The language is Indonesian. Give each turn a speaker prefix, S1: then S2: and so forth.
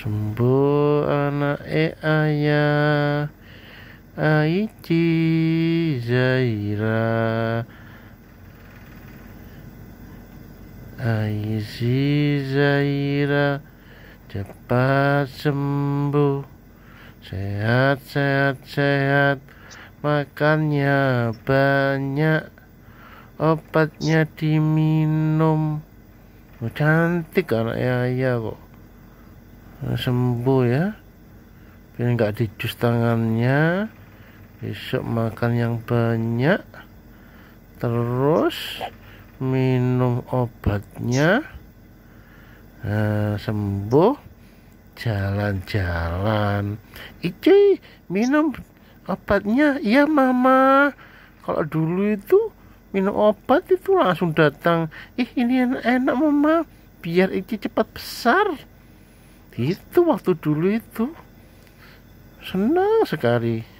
S1: Jumbo anak e ayah Aichi Zaira Aichi Zaira Cepat sembuh Sehat, sehat, sehat Makannya banyak Obatnya diminum oh, Cantik anak ayah kok sembuh ya biar nggak dijus tangannya besok makan yang banyak terus minum obatnya nah, sembuh jalan-jalan Ici minum obatnya iya mama kalau dulu itu minum obat itu langsung datang ih ini enak, enak mama biar Ici cepat besar itu waktu dulu itu senang sekali